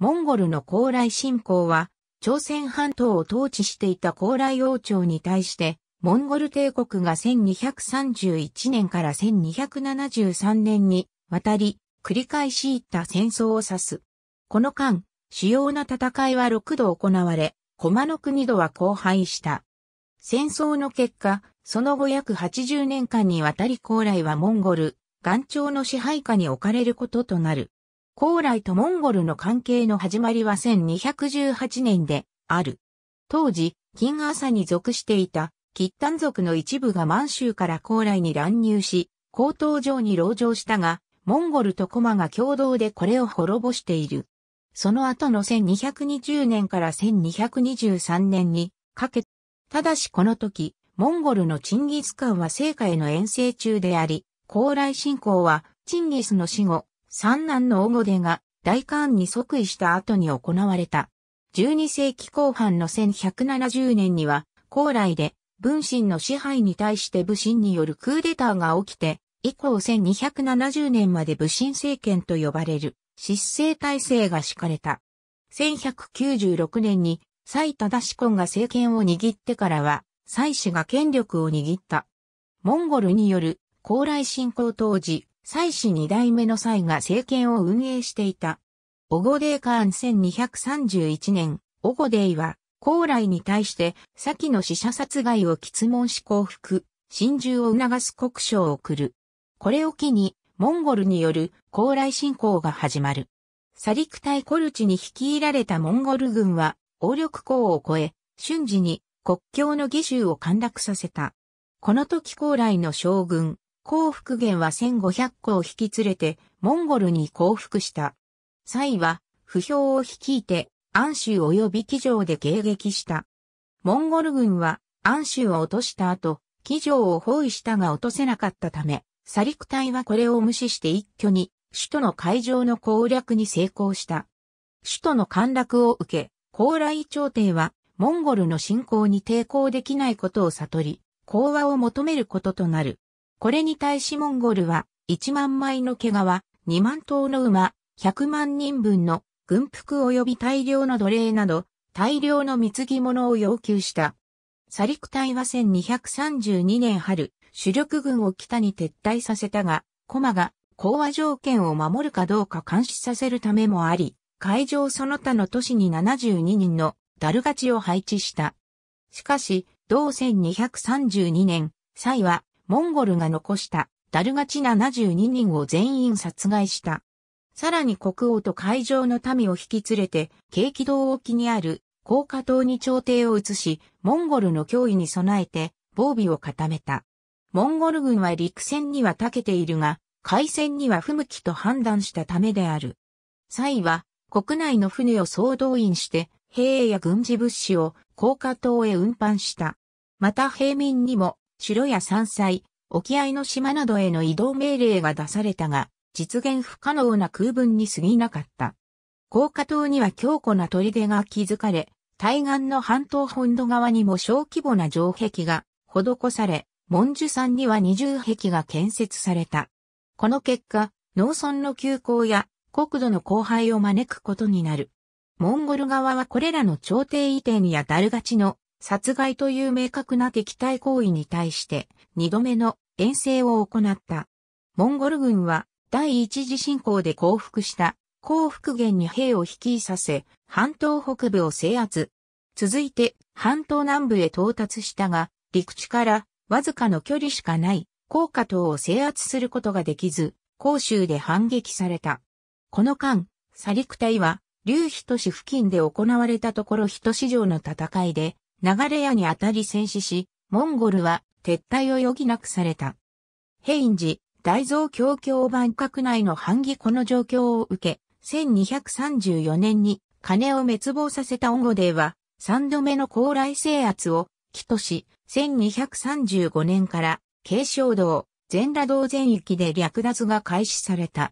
モンゴルの高麗侵攻は、朝鮮半島を統治していた高麗王朝に対して、モンゴル帝国が1231年から1273年に渡り、繰り返し行った戦争を指す。この間、主要な戦いは6度行われ、駒の国度は荒廃した。戦争の結果、その後約80年間に渡り高麗はモンゴル、岩朝の支配下に置かれることとなる。高麗とモンゴルの関係の始まりは1218年である。当時、金朝に属していた、吉丹族の一部が満州から高麗に乱入し、高等上に籠城したが、モンゴルとコマが共同でこれを滅ぼしている。その後の1220年から1223年にかけ、ただしこの時、モンゴルのチンギスカンは聖火への遠征中であり、高麗侵攻はチンギスの死後、三男のオゴデが大官に即位した後に行われた。12世紀後半の1170年には、高麗で文臣の支配に対して武臣によるクーデターが起きて、以降1270年まで武臣政権と呼ばれる失政体制が敷かれた。1196年に蔡忠志根が政権を握ってからは、蔡氏が権力を握った。モンゴルによる高麗侵攻当時、妻子二代目の妻が政権を運営していた。オゴデイカーン1231年、オゴデイは、高麗に対して、先の死者殺害を喫問し降伏、真珠を促す国書を送る。これを機に、モンゴルによる高麗侵攻が始まる。サリク対コルチに率いられたモンゴル軍は、王力港を越え、瞬時に国境の義州を陥落させた。この時高麗の将軍、幸福元は1500個を引き連れて、モンゴルに降伏した。蔡は、不評を率いて、安州及び騎乗で迎撃した。モンゴル軍は、安州を落とした後、騎乗を包囲したが落とせなかったため、サリク隊はこれを無視して一挙に、首都の海上の攻略に成功した。首都の陥落を受け、高麗朝廷は、モンゴルの侵攻に抵抗できないことを悟り、講和を求めることとなる。これに対しモンゴルは1万枚の毛皮、2万頭の馬、100万人分の軍服及び大量の奴隷など大量の貢ぎ物を要求した。サリク隊は1232年春、主力軍を北に撤退させたが、コマが講和条件を守るかどうか監視させるためもあり、会場その他の都市に72人のダルガチを配置した。しかし、同1232年、イはモンゴルが残したダルガチナ72人を全員殺害した。さらに国王と会場の民を引き連れて、軽気道沖にある高架島に朝廷を移し、モンゴルの脅威に備えて防備を固めた。モンゴル軍は陸戦には長けているが、海戦には不向きと判断したためである。サイは、国内の船を総動員して、兵や軍事物資を高架島へ運搬した。また平民にも城や山菜、沖合の島などへの移動命令が出されたが、実現不可能な空分に過ぎなかった。高架島には強固な砦が築かれ、対岸の半島本土側にも小規模な城壁が施され、文殊山には二重壁が建設された。この結果、農村の休校や国土の荒廃を招くことになる。モンゴル側はこれらの朝廷移転やダルガチの殺害という明確な敵対行為に対して2度目の遠征を行った。モンゴル軍は第一次侵攻で降伏した降伏元に兵を率いさせ、半島北部を制圧。続いて半島南部へ到達したが、陸地からわずかの距離しかない高架島を制圧することができず、甲州で反撃された。この間、リ陸隊は、竜都市付近で行われたところ人市場の戦いで、流れ屋に当たり戦死し、モンゴルは撤退を余儀なくされた。ヘインジ、大蔵教教万閣内の反義この状況を受け、1234年に金を滅亡させたオゴデーは、三度目の高麗制圧を、起とし、1235年から、慶祥道、全羅道全域で略奪が開始された。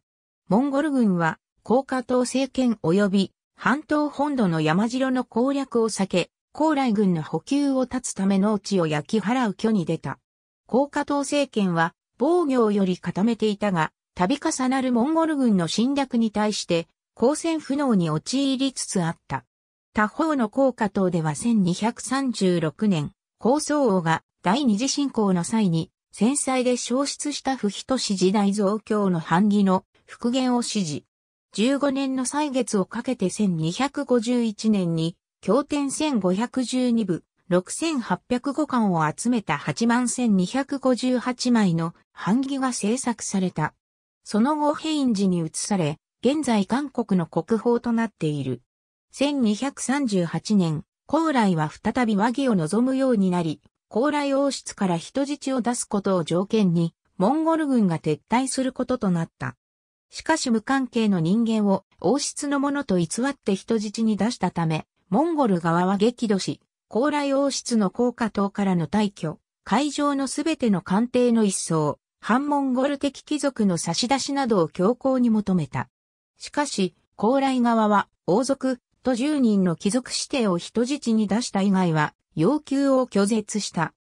モンゴル軍は、高架島政権及び、半島本土の山城の攻略を避け、高麗軍の補給を断つため農地を焼き払う挙に出た。高架党政権は防御より固めていたが、度重なるモンゴル軍の侵略に対して、交戦不能に陥りつつあった。他方の高架党では1236年、高僧王が第二次侵攻の際に、戦災で消失した不比都市時代増強の反義の復元を指示。15年の歳月をかけて1251年に経典1512部、6805巻を集めた81258枚の版木が制作された。その後ヘイン寺に移され、現在韓国の国宝となっている。1238年、高麗は再び和議を望むようになり、高麗王室から人質を出すことを条件に、モンゴル軍が撤退することとなった。しかし無関係の人間を王室のものと偽って人質に出したため、モンゴル側は激怒し、高麗王室の高架塔からの退去、会場のすべての官邸の一掃、反モンゴル的貴族の差し出しなどを強行に求めた。しかし、高麗側は王族と10人の貴族指定を人質に出した以外は要求を拒絶した。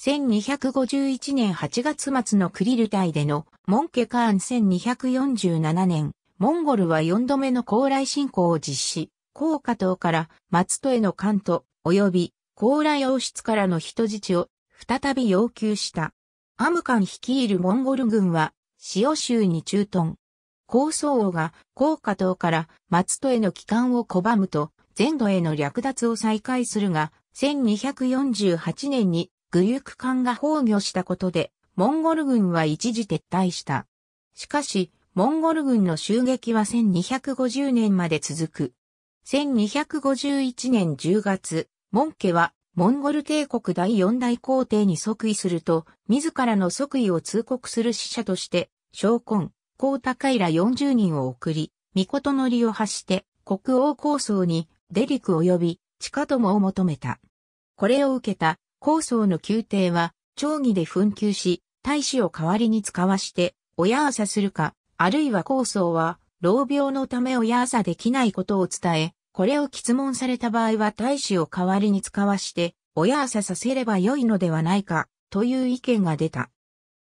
1251年8月末のクリル隊でのモンケカーン1247年、モンゴルは4度目の高麗侵攻を実施。高架党から松戸への関東及び高麗王室からの人質を再び要求した。アムカン率いるモンゴル軍は、塩州に駐屯。高僧王が高架党から松戸への帰還を拒むと、全土への略奪を再開するが、1248年にグユク艦が崩御したことで、モンゴル軍は一時撤退した。しかし、モンゴル軍の襲撃は1250年まで続く。1251年10月、門家はモンゴル帝国第四代皇帝に即位すると、自らの即位を通告する使者として、将婚、高高いら40人を送り、御のりを発して国王構想にデリク及び地下ともを求めた。これを受けた構想の宮廷は、町議で紛糾し、大使を代わりに使わして、親朝するか、あるいは構想は、老病のため親朝できないことを伝え、これを質問された場合は大使を代わりに使わして、親朝させれば良いのではないか、という意見が出た。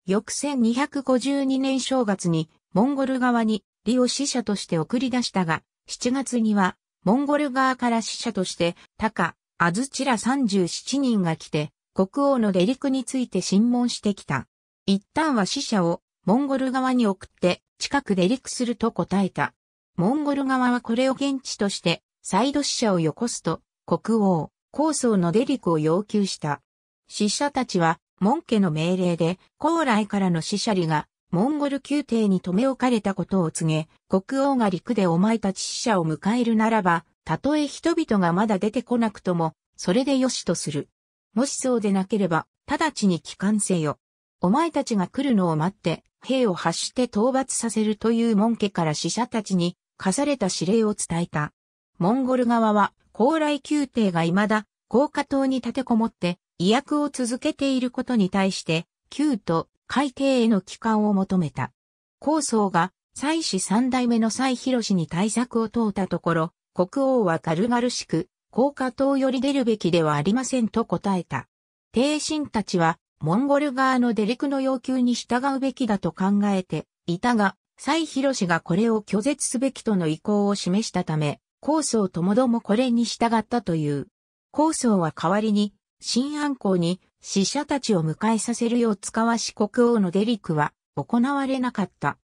翌1252年正月に、モンゴル側に、リを死者として送り出したが、7月には、モンゴル側から死者として、タカ、アズチら37人が来て、国王の離陸について審問してきた。一旦は死者を、モンゴル側に送って、近く離陸すると答えた。モンゴル側はこれを現地として、サイド死者をよこすと、国王、高層のデリクを要求した。死者たちは、門家の命令で、高麗からの死者里が、モンゴル宮廷に留め置かれたことを告げ、国王が陸でお前たち死者を迎えるならば、たとえ人々がまだ出てこなくとも、それでよしとする。もしそうでなければ、直ちに帰還せよ。お前たちが来るのを待って、兵を発して討伐させるという門家から死者たちに課された指令を伝えた。モンゴル側は、高麗宮廷が未だ、高架島に立てこもって、威約を続けていることに対して、旧都、海底への帰還を求めた。高僧が、妻子三代目の広氏に対策を問うたところ、国王は軽々しく、高架島より出るべきではありませんと答えた。帝臣たちは、モンゴル側のデリクの要求に従うべきだと考えていたが、蔡氏がこれを拒絶すべきとの意向を示したため、高層ともどもこれに従ったという。高層は代わりに、新安公に死者たちを迎えさせるよう使わし国王のデリクは行われなかった。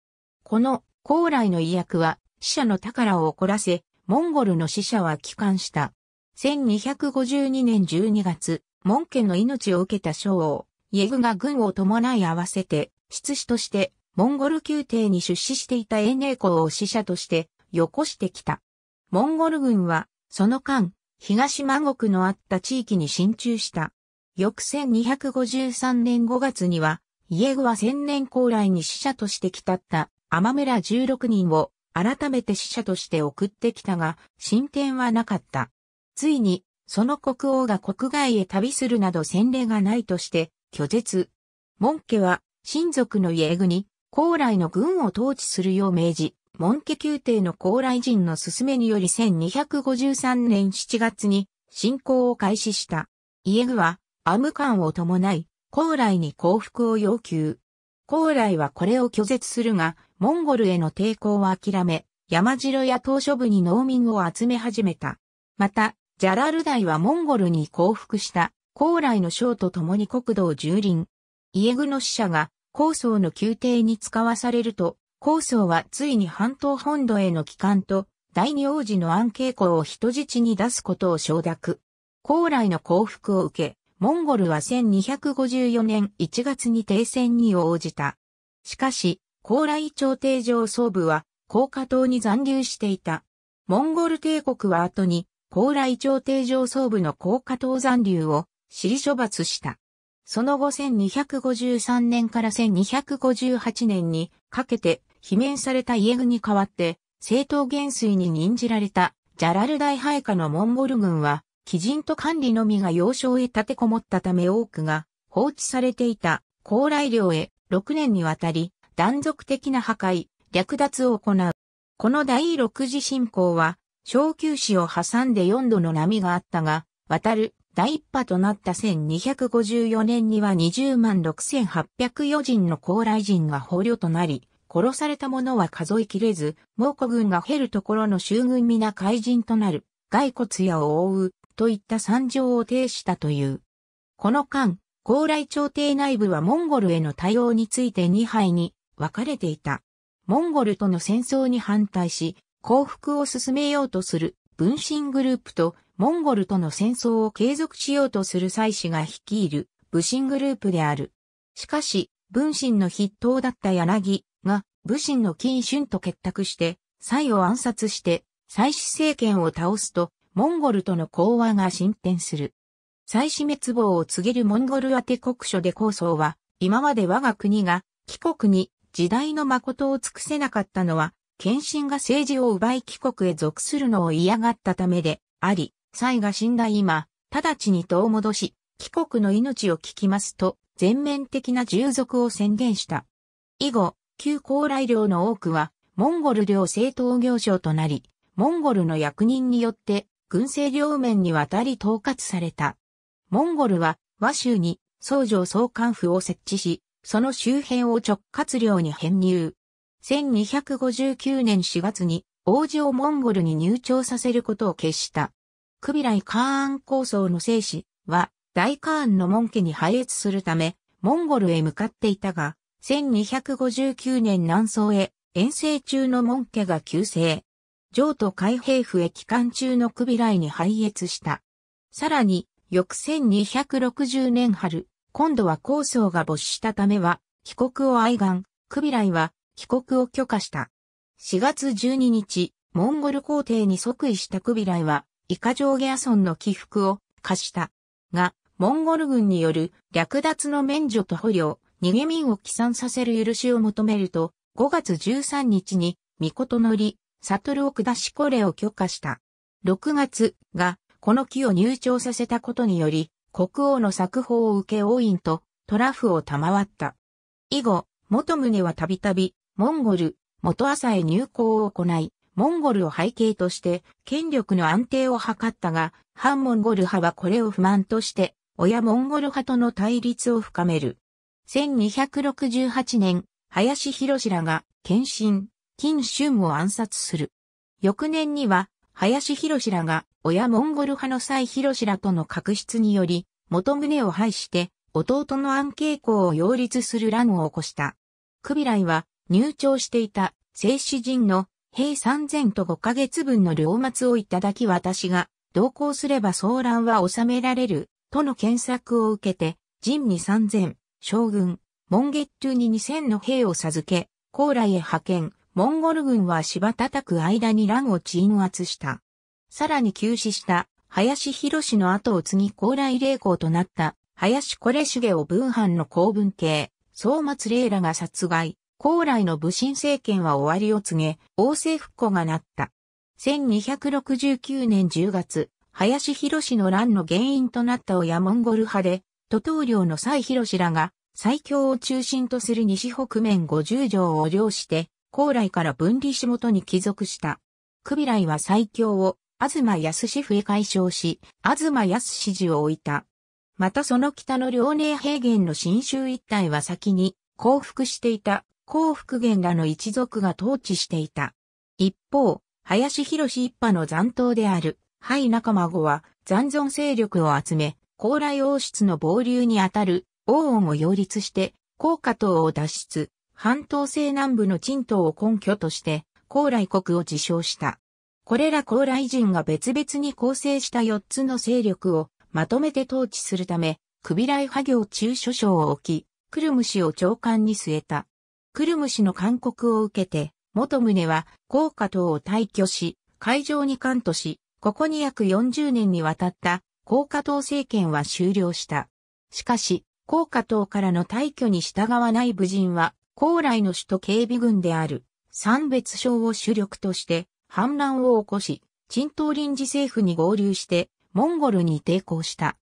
この高麗の意訳は死者の宝を怒らせ、モンゴルの死者は帰還した。1252年12月、門家の命を受けた将王、イェグが軍を伴い合わせて、出資として、モンゴル宮廷に出資していたエネー公を死者として、よこしてきた。モンゴル軍は、その間、東万国のあった地域に進駐した。翌1253年5月には、イエグは千年高来に死者として来たった天村16人を改めて死者として送ってきたが、進展はなかった。ついに、その国王が国外へ旅するなど先例がないとして、拒絶。門家は、親族のイエグに、高来の軍を統治するよう命じ、モンケ宮廷の高麗人の勧めにより1253年7月に侵攻を開始した。イエグは、アムカンを伴い、高麗に降伏を要求。高麗はこれを拒絶するが、モンゴルへの抵抗は諦め、山城や島諸部に農民を集め始めた。また、ジャラル大はモンゴルに降伏した、高麗の将と共に国土を蹂躙。イエグの使者が、高層の宮廷に使わされると、高僧はついに半島本土への帰還と、第二王子の暗傾向を人質に出すことを承諾。高麗の降伏を受け、モンゴルは1254年1月に停戦に応じた。しかし、高麗朝廷上層部は、高架島に残留していた。モンゴル帝国は後に、高麗朝廷上層部の高架島残留を、尻処罰した。その後1253年から1258年にかけて罷免されたイエグに代わって、政党元帥に任じられたジャラル大配下のモンゴル軍は、基人と管理のみが要衝へ立てこもったため多くが放置されていた高麗領へ6年にわたり断続的な破壊、略奪を行う。この第6次侵攻は小休止を挟んで4度の波があったが、渡る第一波となった1254年には20万6804人の高麗人が捕虜となり、殺された者は数えきれず、蒙古軍が減るところの衆軍皆怪人となる、骸骨やを覆う、といった惨状を呈したという。この間、高麗朝廷内部はモンゴルへの対応について2杯に分かれていた。モンゴルとの戦争に反対し、降伏を進めようとする分身グループと、モンゴルとの戦争を継続しようとする妻子が率いる武神グループである。しかし、分身の筆頭だった柳、が武神の金春と結託して、蔡を暗殺して、蔡氏政権を倒すと、モンゴルとの講和が進展する。蔡氏滅亡を告げるモンゴル宛国書で構想は、今まで我が国が、帰国に時代の誠を尽くせなかったのは、謙信が政治を奪い帰国へ属するのを嫌がったためで、あり、蔡が死んだ今、直ちに遠戻し、帰国の命を聞きますと、全面的な従属を宣言した。以後、旧高麗領の多くは、モンゴル領政党行省となり、モンゴルの役人によって、軍政両面にわたり統括された。モンゴルは、和州に、僧城総監府を設置し、その周辺を直轄領に編入。1259年4月に、王子をモンゴルに入庁させることを決した。クビライ・カーン構想の正使は、大カーンの門家に配列するため、モンゴルへ向かっていたが、1259年南宋へ遠征中の門家が急成、上都海兵府へ帰還中のクビライに敗越した。さらに、翌1260年春、今度は高僧が没したためは、帰国を哀願、クビライは帰国を許可した。4月12日、モンゴル皇帝に即位したクビライは、イカ上下村の起伏を貸した。が、モンゴル軍による略奪の免除と捕虜、逃げ民を帰参させる許しを求めると、5月13日に、御事のり、悟を下しこれを許可した。6月が、この木を入庁させたことにより、国王の作法を受け王院とトラフを賜った。以後、元宗はたびたび、モンゴル、元朝へ入港を行い、モンゴルを背景として、権力の安定を図ったが、反モンゴル派はこれを不満として、親モンゴル派との対立を深める。1268年、林博らが、献身、金春を暗殺する。翌年には、林博らが、親モンゴル派の蔡博らとの確執により、元宗を廃して、弟の安慶公を擁立する乱を起こした。クビライは、入庁していた、聖詩人の、兵3000と5ヶ月分の領末をいただき私が、同行すれば騒乱は収められる、との検索を受けて、人に3000、将軍、モンゲットゥに2000の兵を授け、高麗へ派遣、モンゴル軍は芝叩く間に乱を鎮圧した。さらに急死した林博の後を継ぎ高麗霊校となった林これ重を文藩の公文系、総末霊らが殺害、高麗の武神政権は終わりを告げ、王政復古がなった。1269年10月、林博の乱の原因となった親モンゴル派で、都統領の蔡広氏らが、最強を中心とする西北面50条を領して、高麗から分離し元に帰属した。クビライは最強を、東康氏府へ解消し、東康氏寺を置いた。またその北の遼寧平原の新州一帯は先に降伏していた降伏源らの一族が統治していた。一方、林博一派の残党である、灰仲仲孫は残存勢力を集め、高麗王室の傍流にあたる王恩を擁立して、高架島を脱出、半島西南部の鎮島を根拠として、高麗国を自称した。これら高麗人が別々に構成した4つの勢力をまとめて統治するため、クビライ派行中諸将を置き、クルム氏を長官に据えた。クルム氏の勧告を受けて、元宗は高架島を退去し、海上に関とし、ここに約40年にわたった高架党政権は終了した。しかし、高架党からの退去に従わない武人は、高麗の首都警備軍である、三別省を主力として、反乱を起こし、鎮東臨時政府に合流して、モンゴルに抵抗した。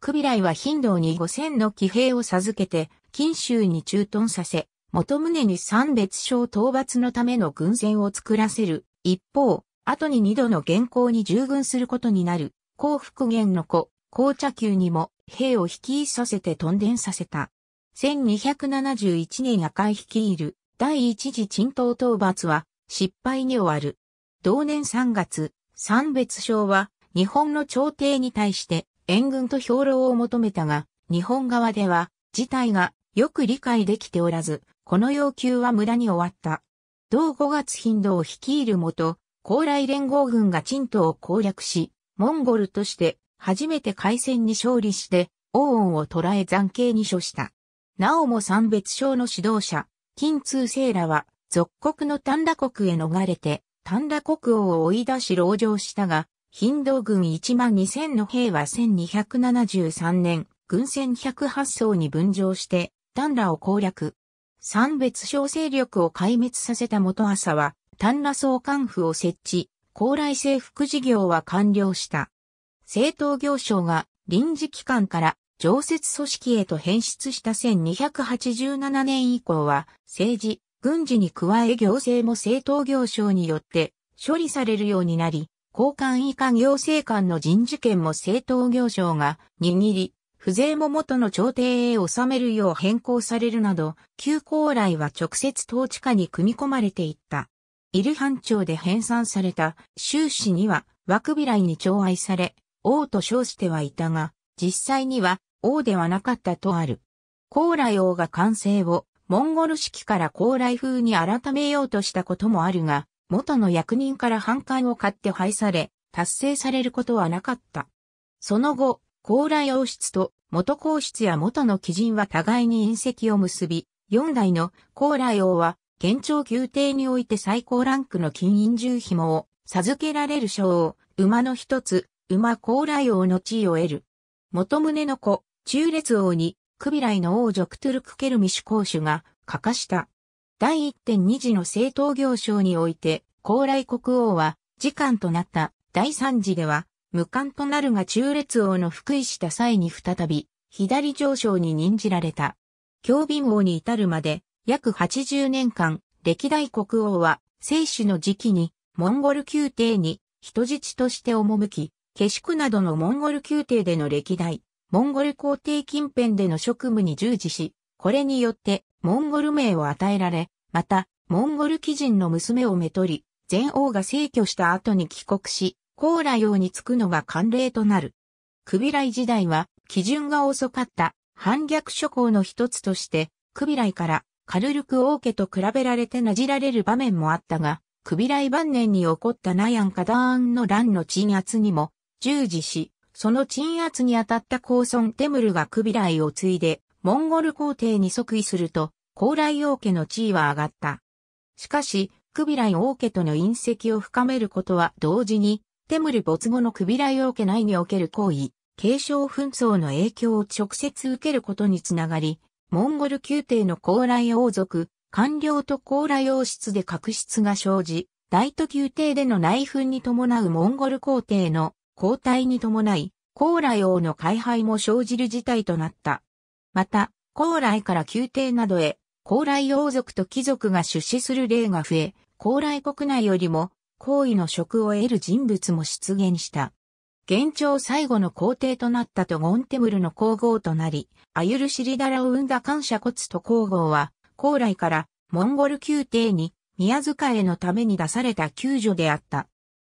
クビライは頻度に5000の騎兵を授けて、近州に駐屯させ、元宗に三別省討伐のための軍船を作らせる。一方、後に二度の原稿に従軍することになる、幸福源の子、紅茶球にも兵を率いさせて屯田させた。1271年赤い率いる第一次鎮東討伐は失敗に終わる。同年3月、三別省は日本の朝廷に対して援軍と兵糧を求めたが、日本側では事態がよく理解できておらず、この要求は無駄に終わった。同5月頻度を率いるもと、高麗連合軍が鎮東を攻略し、モンゴルとして初めて海戦に勝利して、王恩を捕らえ残刑に処した。なおも三別省の指導者、金通聖らは、属国の丹羅国へ逃れて、丹羅国王を追い出し牢城したが、ヒンド軍1万2000の兵は1273年、軍船108艘に分譲して、丹羅を攻略。三別省勢力を壊滅させた元朝は、丹羅総監府を設置、高麗制服事業は完了した。政党行省が臨時機関から常設組織へと変質した1287年以降は政治、軍事に加え行政も政党行省によって処理されるようになり、交換以下行政官の人事権も政党行省が握り、不税も元の朝廷へ収めるよう変更されるなど、旧高麗は直接統治下に組み込まれていった。イルハン朝で編纂された、終始には、枠ビライに寵愛され、王と称してはいたが、実際には王ではなかったとある。高麗王が完成をモンゴル式から高麗風に改めようとしたこともあるが、元の役人から反感を買って廃され、達成されることはなかった。その後、高麗王室と元皇室や元の貴人は互いに隕石を結び、4代の高麗王は現状宮廷において最高ランクの金印重紐を授けられる賞を、馬の一つ、馬高麗王の地位を得る。元宗の子、中列王に、クビライの王女クトゥルクケルミシュ公主が、欠かした。第1.2次の政党行賞において、高麗国王は、時間となった第3次では、無冠となるが中列王の福井した際に再び、左上昇に任じられた。教貧王に至るまで、約80年間、歴代国王は、聖主の時期に、モンゴル宮廷に、人質として赴き、下宿などのモンゴル宮廷での歴代、モンゴル皇帝近辺での職務に従事し、これによって、モンゴル名を与えられ、また、モンゴル貴人の娘をめとり、前王が逝去した後に帰国し、高ラ王に就くのが慣例となる。クビライ時代は、基準が遅かった、反逆諸行の一つとして、クビライからカルルク王家と比べられてなじられる場面もあったが、クビライ晩年に起こったナヤンカダーンの乱の鎮圧にも従事し、その鎮圧に当たった高村テムルがクビライを継いで、モンゴル皇帝に即位すると、高麗王家の地位は上がった。しかし、クビライ王家との隕石を深めることは同時に、テムル没後のクビライ王家内における行為、継承紛争の影響を直接受けることにつながり、モンゴル宮廷の高麗王族、官僚と高麗王室で確執が生じ、大都宮廷での内紛に伴うモンゴル皇帝の交代に伴い、高麗王の開廃も生じる事態となった。また、高麗から宮廷などへ、高麗王族と貴族が出資する例が増え、高麗国内よりも、皇位の職を得る人物も出現した。現状最後の皇帝となったとゴンテムルの皇后となり、アユルシリダラを生んだ感謝骨と皇后は、高来からモンゴル宮廷に宮遣いのために出された救助であった。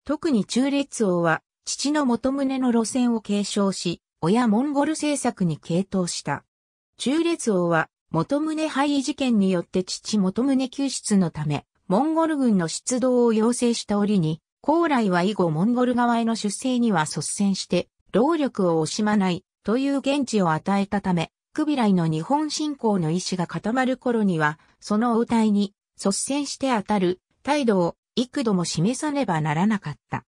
特に中列王は、父の元宗の路線を継承し、親モンゴル政策に傾倒した。中列王は、元宗廃位事件によって父元宗救出のため、モンゴル軍の出動を要請した折に、高麗は以後モンゴル側への出征には率先して、労力を惜しまないという現地を与えたため、クビライの日本侵攻の意思が固まる頃には、その応対に率先して当たる態度を幾度も示さねばならなかった。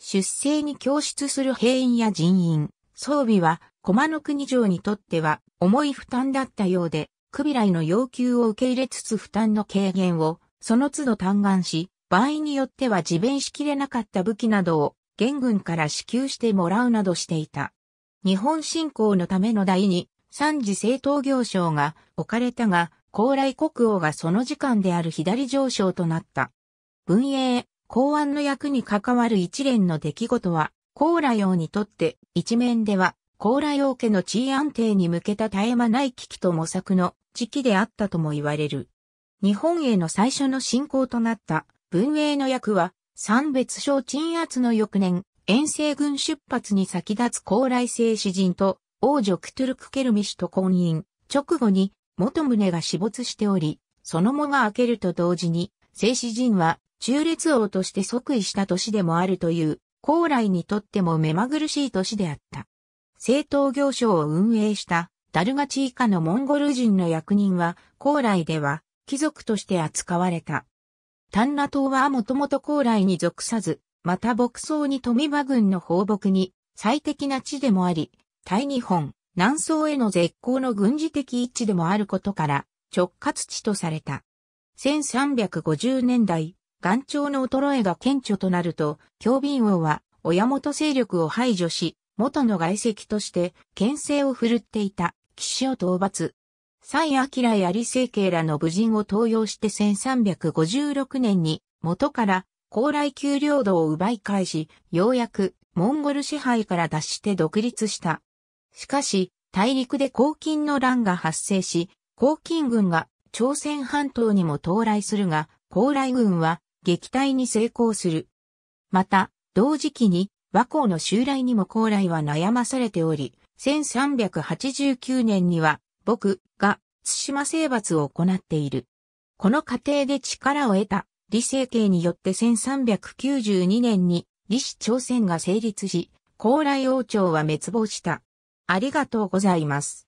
出生に供出する兵員や人員、装備は、駒の国城にとっては重い負担だったようで、クビライの要求を受け入れつつ負担の軽減を、その都度嘆願し、場合によっては自弁しきれなかった武器などを、元軍から支給してもらうなどしていた。日本侵攻のための第二、三次政党行商が置かれたが、高麗国王がその時間である左上昇となった。文英、公安の役に関わる一連の出来事は、高麗王にとって一面では、高麗王家の地位安定に向けた絶え間ない危機と模索の時期であったとも言われる。日本への最初の侵攻となった文英の役は、三別省鎮圧の翌年、遠征軍出発に先立つ高麗製詩人と王女クトゥルク・ケルミ氏と婚姻、直後に元宗が死没しており、その後が明けると同時に、聖詩人は中列王として即位した年でもあるという、高麗にとっても目まぐるしい年であった。政党行商を運営したダルガチ以下のモンゴル人の役人は、高麗では貴族として扱われた。丹ナ島はもともと高麗に属さず、また牧草に富馬郡の放牧に最適な地でもあり、対日本、南宋への絶好の軍事的一致でもあることから直轄地とされた。1350年代、岩長の衰えが顕著となると、京瓶王は親元勢力を排除し、元の外籍として、牽制を振るっていた、岸を討伐。蔡明や李成慶らの武人を登用して1356年に、元から高麗丘領土を奪い返し、ようやくモンゴル支配から脱して独立した。しかし、大陸で黄金の乱が発生し、黄金軍が朝鮮半島にも到来するが、高麗軍は撃退に成功する。また、同時期に和光の襲来にも高麗は悩まされており、1389年には、僕が対馬征伐を行っている。この過程で力を得た李成慶によって1392年に李氏朝鮮が成立し、高麗王朝は滅亡した。ありがとうございます。